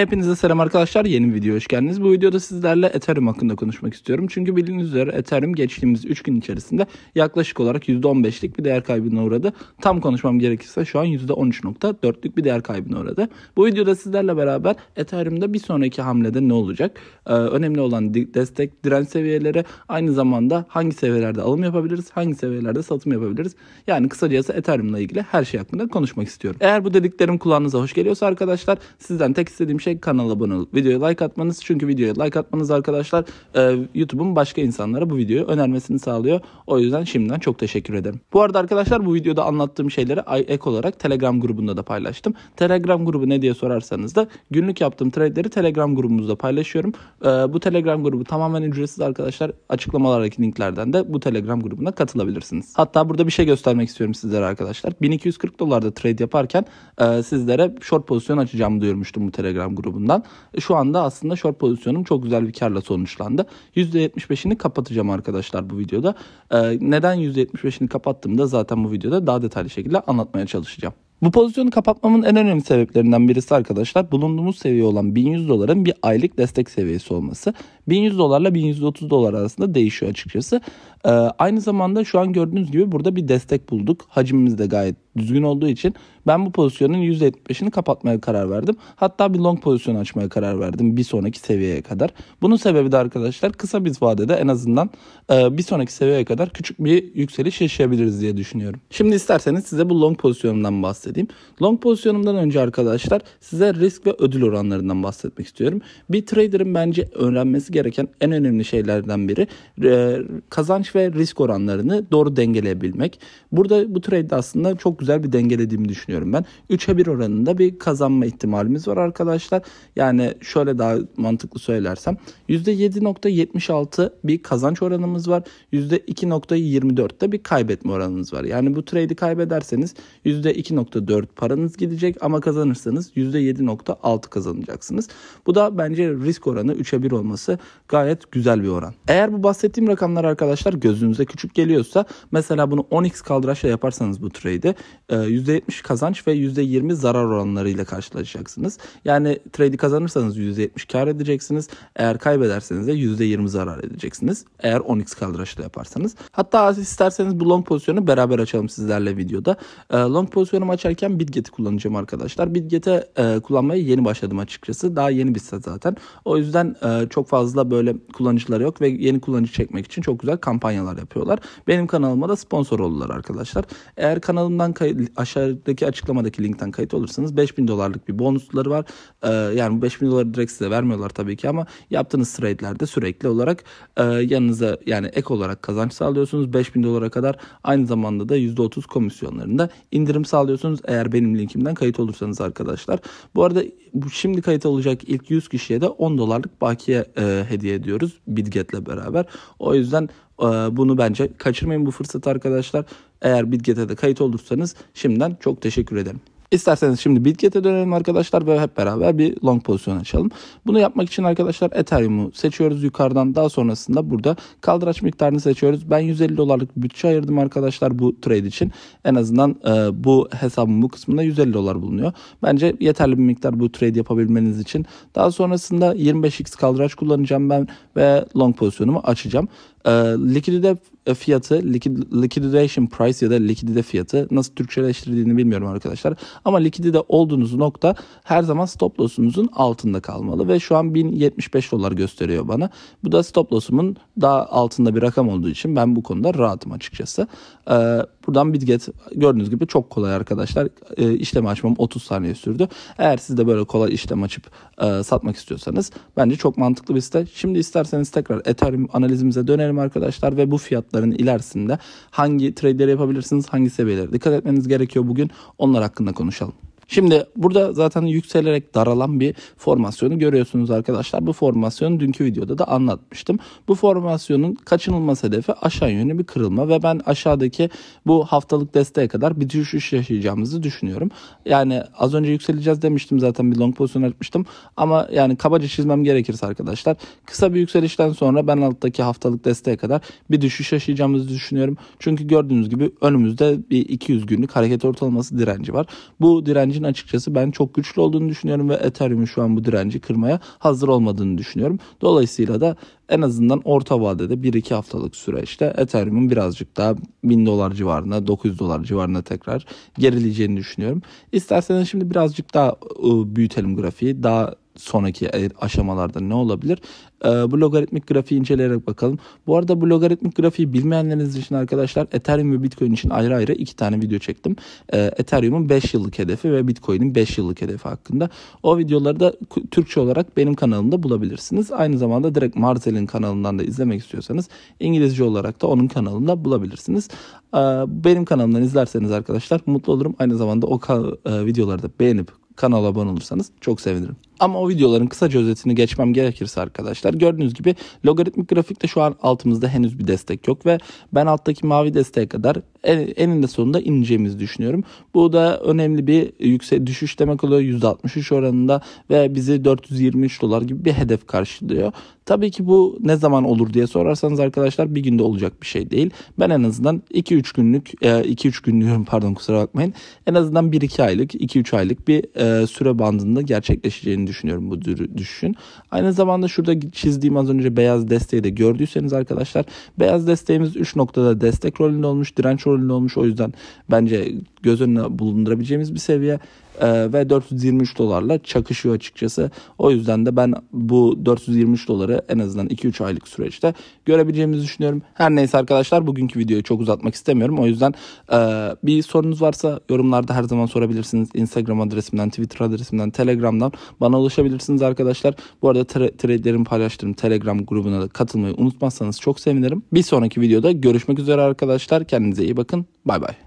Hepinize selam arkadaşlar. Yeni bir video hoş geldiniz. Bu videoda sizlerle Ethereum hakkında konuşmak istiyorum. Çünkü bildiğiniz üzere Ethereum geçtiğimiz 3 gün içerisinde yaklaşık olarak %15'lik bir değer kaybına uğradı. Tam konuşmam gerekirse şu an %13.4'lük bir değer kaybına uğradı. Bu videoda sizlerle beraber Ethereum'da bir sonraki hamlede ne olacak? Ee, önemli olan destek, direnç seviyeleri, aynı zamanda hangi seviyelerde alım yapabiliriz, hangi seviyelerde satım yapabiliriz? Yani kısacası Ethereum'la ilgili her şey hakkında konuşmak istiyorum. Eğer bu dediklerim kulağınıza hoş geliyorsa arkadaşlar sizden tek istediğim şey şey kanala abone olup videoya like atmanız. Çünkü videoya like atmanız arkadaşlar e, YouTube'un başka insanlara bu videoyu önermesini sağlıyor. O yüzden şimdiden çok teşekkür ederim. Bu arada arkadaşlar bu videoda anlattığım şeyleri ek olarak Telegram grubunda da paylaştım. Telegram grubu ne diye sorarsanız da günlük yaptığım trade'leri Telegram grubumuzda paylaşıyorum. E, bu Telegram grubu tamamen ücretsiz arkadaşlar. Açıklamalardaki linklerden de bu Telegram grubuna katılabilirsiniz. Hatta burada bir şey göstermek istiyorum sizlere arkadaşlar. 1240 dolarda trade yaparken e, sizlere short pozisyon açacağımı duyurmuştum bu Telegram Telegram grubundan. E, şu anda aslında short pozisyonum çok güzel bir karla sonuçlandı. %75'ini kapatacağım arkadaşlar bu videoda. E, neden %75'ini kapattım da zaten bu videoda daha detaylı şekilde anlatmaya çalışacağım. Bu pozisyonu kapatmamın en önemli sebeplerinden birisi arkadaşlar bulunduğumuz seviye olan 1100 doların bir aylık destek seviyesi olması. 1100 dolarla 1130 dolar arasında değişiyor açıkçası. Ee, aynı zamanda şu an gördüğünüz gibi burada bir destek bulduk. Hacimimiz de gayet düzgün olduğu için ben bu pozisyonun %75'ini kapatmaya karar verdim. Hatta bir long pozisyon açmaya karar verdim bir sonraki seviyeye kadar. Bunun sebebi de arkadaşlar kısa bir vadede en azından e, bir sonraki seviyeye kadar küçük bir yükseliş yaşayabiliriz diye düşünüyorum. Şimdi isterseniz size bu long pozisyonumdan bahsedeyim. Long pozisyonumdan önce arkadaşlar size risk ve ödül oranlarından bahsetmek istiyorum. Bir trader'ın bence öğrenmesi gereken en önemli şeylerden biri e, kazanç ve risk oranlarını doğru dengeleyebilmek. Burada bu trade aslında çok güzel güzel bir dengelediğimi düşünüyorum ben. 3'e 1 oranında bir kazanma ihtimalimiz var arkadaşlar. Yani şöyle daha mantıklı söylersem %7.76 bir kazanç oranımız var. %2.24'te bir kaybetme oranımız var. Yani bu trade'i kaybederseniz %2.4 paranız gidecek ama kazanırsanız %7.6 kazanacaksınız. Bu da bence risk oranı 3'e 1 olması gayet güzel bir oran. Eğer bu bahsettiğim rakamlar arkadaşlar gözünüze küçük geliyorsa mesela bunu 10x kaldıraçla yaparsanız bu trade'i %70 ee, kazanç ve %20 zarar oranlarıyla karşılaşacaksınız. Yani trade'i kazanırsanız %70 kar edeceksiniz. Eğer kaybederseniz de %20 zarar edeceksiniz. Eğer 10x kaldıraçla yaparsanız. Hatta isterseniz bu long pozisyonu beraber açalım sizlerle videoda. Ee, long pozisyonumu açarken Bitget'i kullanacağım arkadaşlar. Bitget'e e, kullanmaya yeni başladım açıkçası. Daha yeni bir site zaten. O yüzden e, çok fazla böyle kullanıcıları yok ve yeni kullanıcı çekmek için çok güzel kampanyalar yapıyorlar. Benim kanalıma da sponsor oldular arkadaşlar. Eğer kanalımdan aşağıdaki açıklamadaki linkten kayıt olursanız 5000 dolarlık bir bonusları var. E, yani 5000 doları direkt size vermiyorlar tabii ki ama yaptığınız trade'lerde sürekli olarak e, yanınıza yani ek olarak kazanç sağlıyorsunuz. 5000 dolara kadar aynı zamanda da %30 komisyonlarında indirim sağlıyorsunuz. Eğer benim linkimden kayıt olursanız arkadaşlar. Bu arada şimdi kayıt olacak ilk 100 kişiye de 10 dolarlık bakiye e, hediye ediyoruz bidgetle beraber. O yüzden ee, bunu bence kaçırmayın bu fırsatı arkadaşlar. Eğer Bitget'e de kayıt olursanız şimdiden çok teşekkür ederim. İsterseniz şimdi Bitget'e dönelim arkadaşlar ve hep beraber bir long pozisyon açalım. Bunu yapmak için arkadaşlar Ethereum'u seçiyoruz yukarıdan. Daha sonrasında burada kaldıraç miktarını seçiyoruz. Ben 150 dolarlık bütçe ayırdım arkadaşlar bu trade için. En azından e, bu hesabın bu kısmında 150 dolar bulunuyor. Bence yeterli bir miktar bu trade yapabilmeniz için. Daha sonrasında 25x kaldıraç kullanacağım ben ve long pozisyonumu açacağım. E, likidite fiyatı, liquidation price ya da likidite fiyatı nasıl Türkçeleştirdiğini bilmiyorum arkadaşlar. Ama likidite olduğunuz nokta her zaman stop loss'unuzun altında kalmalı ve şu an 1075 dolar gösteriyor bana. Bu da stop loss'umun daha altında bir rakam olduğu için ben bu konuda rahatım açıkçası. E, buradan Bitget gördüğünüz gibi çok kolay arkadaşlar. Ee, işlem açmam 30 saniye sürdü. Eğer siz de böyle kolay işlem açıp e, satmak istiyorsanız bence çok mantıklı bir site. Şimdi isterseniz tekrar Ethereum analizimize dönelim söyleyeyim arkadaşlar ve bu fiyatların ilerisinde hangi trade'leri yapabilirsiniz, hangi seviyelere dikkat etmeniz gerekiyor bugün onlar hakkında konuşalım. Şimdi burada zaten yükselerek daralan bir formasyonu görüyorsunuz arkadaşlar. Bu formasyonu dünkü videoda da anlatmıştım. Bu formasyonun kaçınılmaz hedefi aşağı yönlü bir kırılma ve ben aşağıdaki bu haftalık desteğe kadar bir düşüş yaşayacağımızı düşünüyorum. Yani az önce yükseleceğiz demiştim zaten bir long pozisyon açmıştım ama yani kabaca çizmem gerekirse arkadaşlar kısa bir yükselişten sonra ben alttaki haftalık desteğe kadar bir düşüş yaşayacağımızı düşünüyorum. Çünkü gördüğünüz gibi önümüzde bir 200 günlük hareket ortalaması direnci var. Bu direnci direncin açıkçası ben çok güçlü olduğunu düşünüyorum ve Ethereum'un şu an bu direnci kırmaya hazır olmadığını düşünüyorum. Dolayısıyla da en azından orta vadede 1-2 haftalık süreçte Ethereum'un birazcık daha 1000 dolar civarına 900 dolar civarına tekrar gerileceğini düşünüyorum. İsterseniz şimdi birazcık daha ıı, büyütelim grafiği. Daha sonraki e, aşamalarda ne olabilir? Ee, bu logaritmik grafiği inceleyerek bakalım. Bu arada bu logaritmik grafiği bilmeyenleriniz için arkadaşlar Ethereum ve Bitcoin için ayrı ayrı iki tane video çektim. E, Ethereum'un 5 yıllık hedefi ve Bitcoin'in 5 yıllık hedefi hakkında. O videoları da Türkçe olarak benim kanalımda bulabilirsiniz. Aynı zamanda direkt Marcel'in kanalından da izlemek istiyorsanız İngilizce olarak da onun kanalında bulabilirsiniz. Ee, benim kanalımdan izlerseniz arkadaşlar mutlu olurum. Aynı zamanda o e, videoları da beğenip kanala abone olursanız çok sevinirim. Ama o videoların kısaca özetini geçmem gerekirse arkadaşlar gördüğünüz gibi logaritmik grafikte şu an altımızda henüz bir destek yok ve ben alttaki mavi desteğe kadar eninde sonunda ineceğimizi düşünüyorum. Bu da önemli bir yüksek düşüş demek oluyor %63 oranında ve bizi 423 dolar gibi bir hedef karşılıyor. Tabii ki bu ne zaman olur diye sorarsanız arkadaşlar bir günde olacak bir şey değil. Ben en azından 2-3 günlük 2-3 e, günlük pardon kusura bakmayın en azından 1-2 aylık 2-3 aylık bir e, süre bandında gerçekleşeceğini düşünüyorum bu düşüşün. Aynı zamanda şurada çizdiğim az önce beyaz desteği de gördüyseniz arkadaşlar beyaz desteğimiz 3 noktada destek rolünde olmuş, direnç rolünde olmuş. O yüzden bence göz önüne bulundurabileceğimiz bir seviye. Ee, ve 423 dolarla çakışıyor açıkçası. O yüzden de ben bu 423 doları en azından 2-3 aylık süreçte görebileceğimizi düşünüyorum. Her neyse arkadaşlar bugünkü videoyu çok uzatmak istemiyorum. O yüzden e, bir sorunuz varsa yorumlarda her zaman sorabilirsiniz. Instagram adresimden, Twitter adresimden, Telegram'dan bana ulaşabilirsiniz arkadaşlar. Bu arada trade'lerimi paylaştığım Telegram grubuna da katılmayı unutmazsanız çok sevinirim. Bir sonraki videoda görüşmek üzere arkadaşlar. Kendinize iyi bakın. Bay bay.